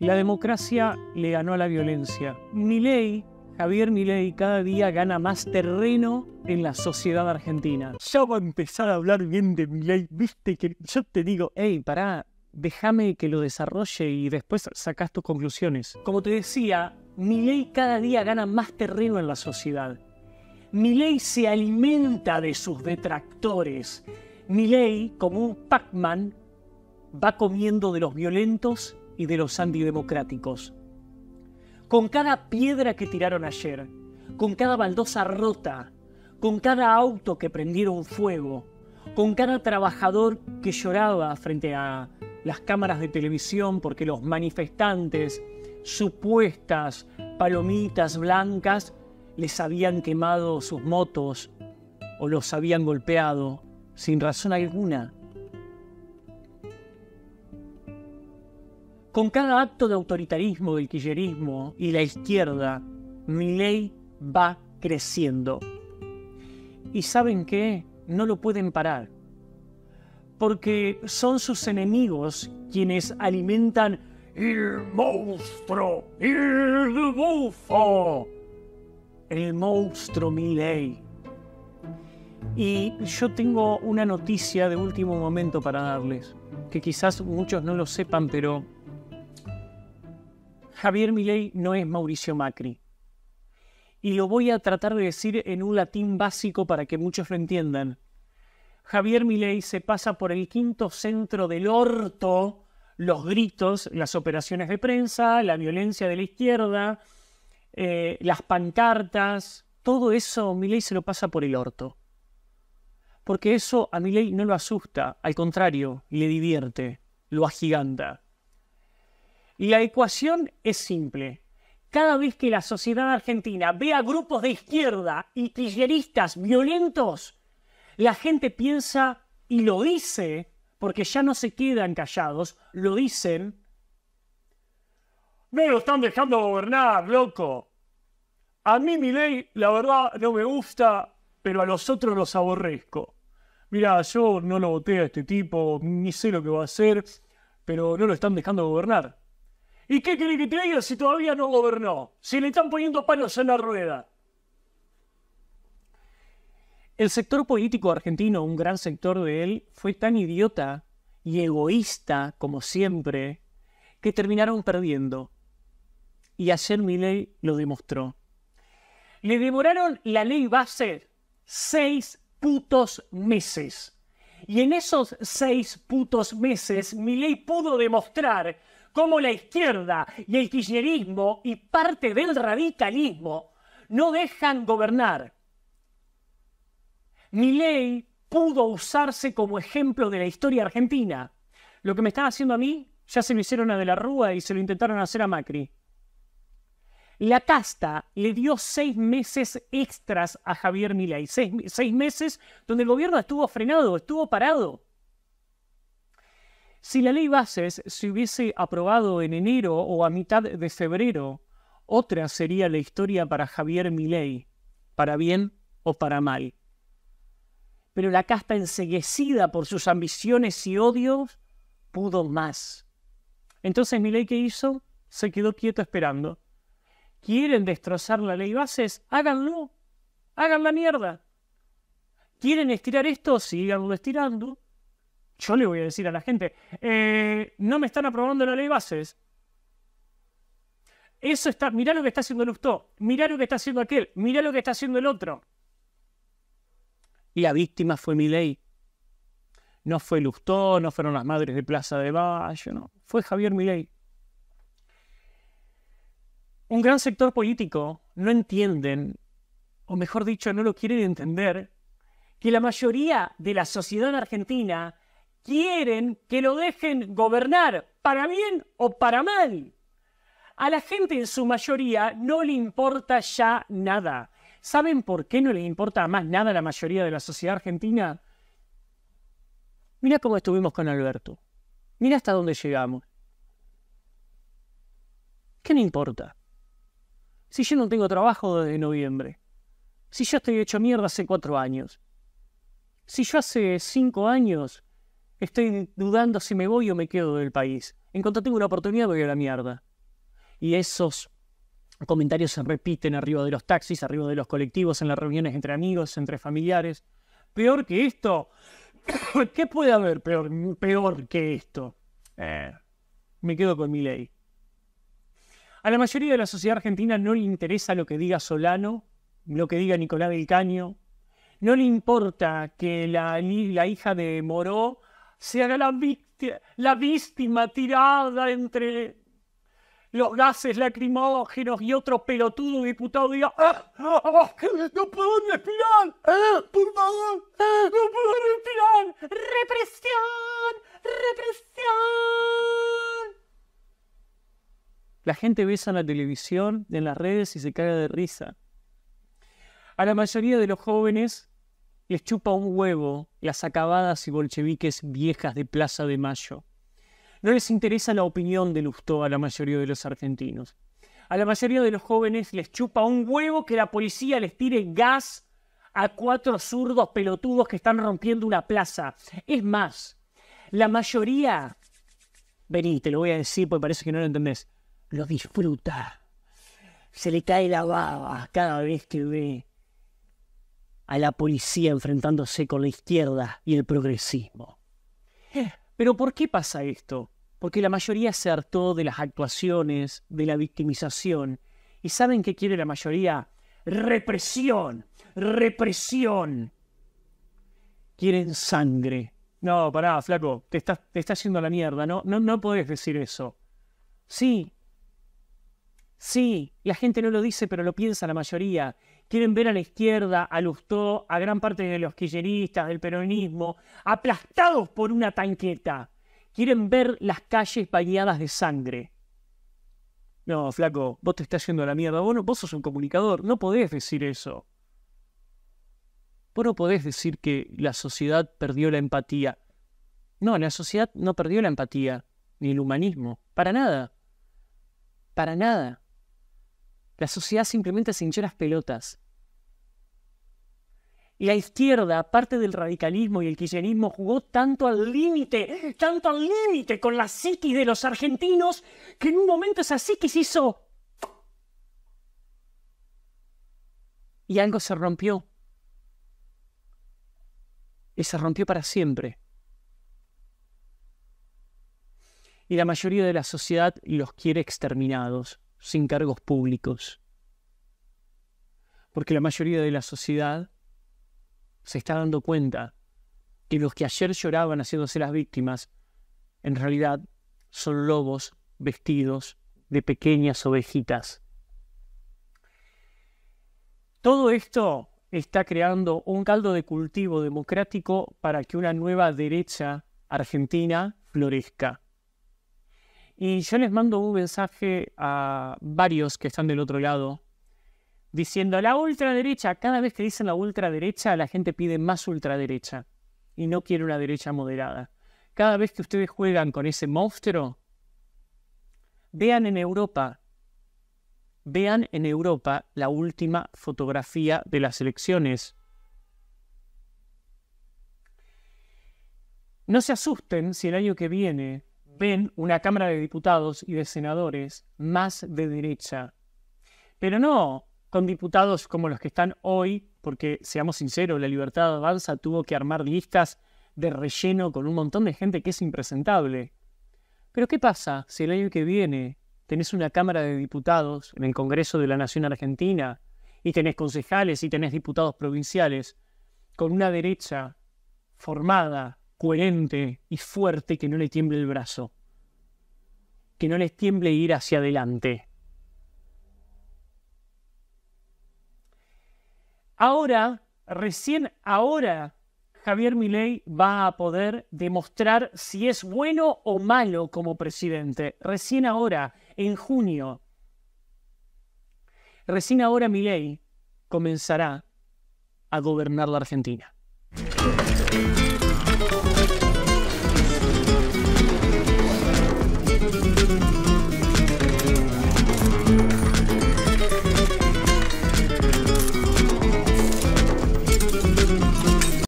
La democracia le ganó a la violencia. Milei, Javier Milei, cada día gana más terreno en la sociedad argentina. Ya va a empezar a hablar bien de Milei, viste que yo te digo, hey, pará, déjame que lo desarrolle y después sacas tus conclusiones. Como te decía, Milei cada día gana más terreno en la sociedad. ley se alimenta de sus detractores. Milei, como un Pac-Man, va comiendo de los violentos y de los antidemocráticos. Con cada piedra que tiraron ayer, con cada baldosa rota, con cada auto que prendieron fuego, con cada trabajador que lloraba frente a las cámaras de televisión porque los manifestantes, supuestas palomitas blancas, les habían quemado sus motos o los habían golpeado sin razón alguna. Con cada acto de autoritarismo del quillerismo y la izquierda, ley va creciendo. ¿Y saben qué? No lo pueden parar. Porque son sus enemigos quienes alimentan el monstruo, el bufo, el monstruo Milley. Y yo tengo una noticia de último momento para darles, que quizás muchos no lo sepan, pero Javier Milei no es Mauricio Macri. Y lo voy a tratar de decir en un latín básico para que muchos lo entiendan. Javier Milei se pasa por el quinto centro del orto, los gritos, las operaciones de prensa, la violencia de la izquierda, eh, las pancartas, todo eso Milei se lo pasa por el orto. Porque eso a Milei no lo asusta, al contrario, le divierte, lo agiganta. Y La ecuación es simple. Cada vez que la sociedad argentina ve a grupos de izquierda y kirchneristas violentos, la gente piensa y lo dice, porque ya no se quedan callados, lo dicen. No lo están dejando gobernar, loco. A mí mi ley, la verdad, no me gusta, pero a los otros los aborrezco. Mirá, yo no lo voté a este tipo, ni sé lo que va a hacer, pero no lo están dejando gobernar. ¿Y qué quiere que te si todavía no gobernó? Si le están poniendo palos en la rueda. El sector político argentino, un gran sector de él, fue tan idiota y egoísta como siempre que terminaron perdiendo. Y ayer ley lo demostró. Le demoraron la ley base seis putos meses. Y en esos seis putos meses, ley pudo demostrar cómo la izquierda y el kirchnerismo y parte del radicalismo no dejan gobernar. Mi ley pudo usarse como ejemplo de la historia argentina. Lo que me estaba haciendo a mí ya se lo hicieron a De la Rúa y se lo intentaron hacer a Macri. La casta le dio seis meses extras a Javier Milei. seis meses donde el gobierno estuvo frenado, estuvo parado. Si la ley bases se hubiese aprobado en enero o a mitad de febrero, otra sería la historia para Javier Milei, para bien o para mal. Pero la casta enseguecida por sus ambiciones y odios pudo más. Entonces Milei qué hizo? Se quedó quieto esperando. ¿Quieren destrozar la ley bases? Háganlo. Hagan la mierda. ¿Quieren estirar esto? Síganlo estirando yo le voy a decir a la gente, eh, no me están aprobando la ley bases. Eso está, mirá lo que está haciendo Lustó, mirá lo que está haciendo aquel, mirá lo que está haciendo el otro. Y la víctima fue mi ley. No fue Lustó, no fueron las madres de Plaza de Mayo, no. Fue Javier Milei. Un gran sector político no entienden, o mejor dicho, no lo quieren entender, que la mayoría de la sociedad argentina quieren que lo dejen gobernar, para bien o para mal. A la gente en su mayoría no le importa ya nada. ¿Saben por qué no le importa más nada a la mayoría de la sociedad argentina? Mira cómo estuvimos con Alberto. Mira hasta dónde llegamos. ¿Qué me importa? Si yo no tengo trabajo desde noviembre. Si yo estoy hecho mierda hace cuatro años. Si yo hace cinco años Estoy dudando si me voy o me quedo del país. En cuanto tengo una oportunidad, voy a la mierda. Y esos comentarios se repiten arriba de los taxis, arriba de los colectivos, en las reuniones entre amigos, entre familiares. Peor que esto. ¿Qué puede haber peor, peor que esto? Eh, me quedo con mi ley. A la mayoría de la sociedad argentina no le interesa lo que diga Solano, lo que diga Nicolás del Caño. No le importa que la, la hija de Moró se haga la víctima tirada entre los gases lacrimógenos y otro pelotudo diputado diga, ¡Ah, ah, ah, ah no puedo respirar, eh. por favor, eh. no puedo respirar, represión, represión. La gente besa en la televisión, en las redes y se caga de risa. A la mayoría de los jóvenes les chupa un huevo las acabadas y bolcheviques viejas de Plaza de Mayo. No les interesa la opinión de Lustó a la mayoría de los argentinos. A la mayoría de los jóvenes les chupa un huevo que la policía les tire gas a cuatro zurdos pelotudos que están rompiendo una plaza. Es más, la mayoría, vení, te lo voy a decir porque parece que no lo entendés, lo disfruta. Se le cae la baba cada vez que ve a la policía enfrentándose con la izquierda y el progresismo. Eh, pero ¿por qué pasa esto? Porque la mayoría se hartó de las actuaciones, de la victimización. ¿Y saben qué quiere la mayoría? Represión, represión. Quieren sangre. No, pará, flaco, te está haciendo la mierda, ¿no? ¿no? No podés decir eso. Sí, sí, la gente no lo dice, pero lo piensa la mayoría quieren ver a la izquierda, a Lustó, a gran parte de los quilleristas, del peronismo, aplastados por una tanqueta. Quieren ver las calles bañadas de sangre. No, flaco, vos te estás yendo a la mierda. Vos, vos sos un comunicador, no podés decir eso. Vos no podés decir que la sociedad perdió la empatía. No, la sociedad no perdió la empatía, ni el humanismo. Para nada. Para nada. La sociedad simplemente se hinchó las pelotas. Y la izquierda, aparte del radicalismo y el kirchnerismo, jugó tanto al límite, tanto al límite con la psiquis de los argentinos, que en un momento esa se hizo... Y algo se rompió. Y se rompió para siempre. Y la mayoría de la sociedad los quiere exterminados sin cargos públicos. Porque la mayoría de la sociedad se está dando cuenta que los que ayer lloraban haciéndose las víctimas, en realidad son lobos vestidos de pequeñas ovejitas. Todo esto está creando un caldo de cultivo democrático para que una nueva derecha argentina florezca. Y yo les mando un mensaje a varios que están del otro lado, diciendo, la ultraderecha, cada vez que dicen la ultraderecha, la gente pide más ultraderecha y no quiere una derecha moderada. Cada vez que ustedes juegan con ese monstruo, vean en Europa, vean en Europa la última fotografía de las elecciones. No se asusten si el año que viene ven una Cámara de Diputados y de Senadores más de derecha. Pero no con diputados como los que están hoy, porque seamos sinceros, la Libertad Avanza tuvo que armar listas de relleno con un montón de gente que es impresentable. Pero ¿qué pasa si el año que viene tenés una Cámara de Diputados en el Congreso de la Nación Argentina y tenés concejales y tenés diputados provinciales con una derecha formada coherente y fuerte que no le tiemble el brazo, que no le tiemble ir hacia adelante. Ahora, recién ahora, Javier Milei va a poder demostrar si es bueno o malo como presidente. Recién ahora, en junio. Recién ahora Milei comenzará a gobernar la Argentina.